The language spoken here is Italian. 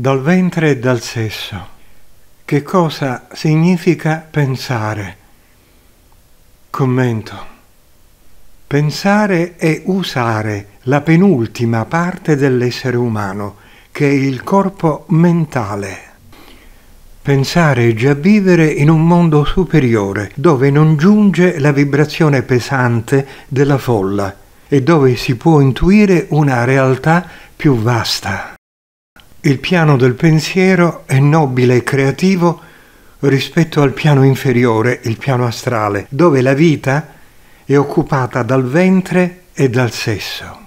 dal ventre e dal sesso. Che cosa significa pensare? Commento. Pensare è usare la penultima parte dell'essere umano, che è il corpo mentale. Pensare è già vivere in un mondo superiore, dove non giunge la vibrazione pesante della folla e dove si può intuire una realtà più vasta. Il piano del pensiero è nobile e creativo rispetto al piano inferiore, il piano astrale, dove la vita è occupata dal ventre e dal sesso.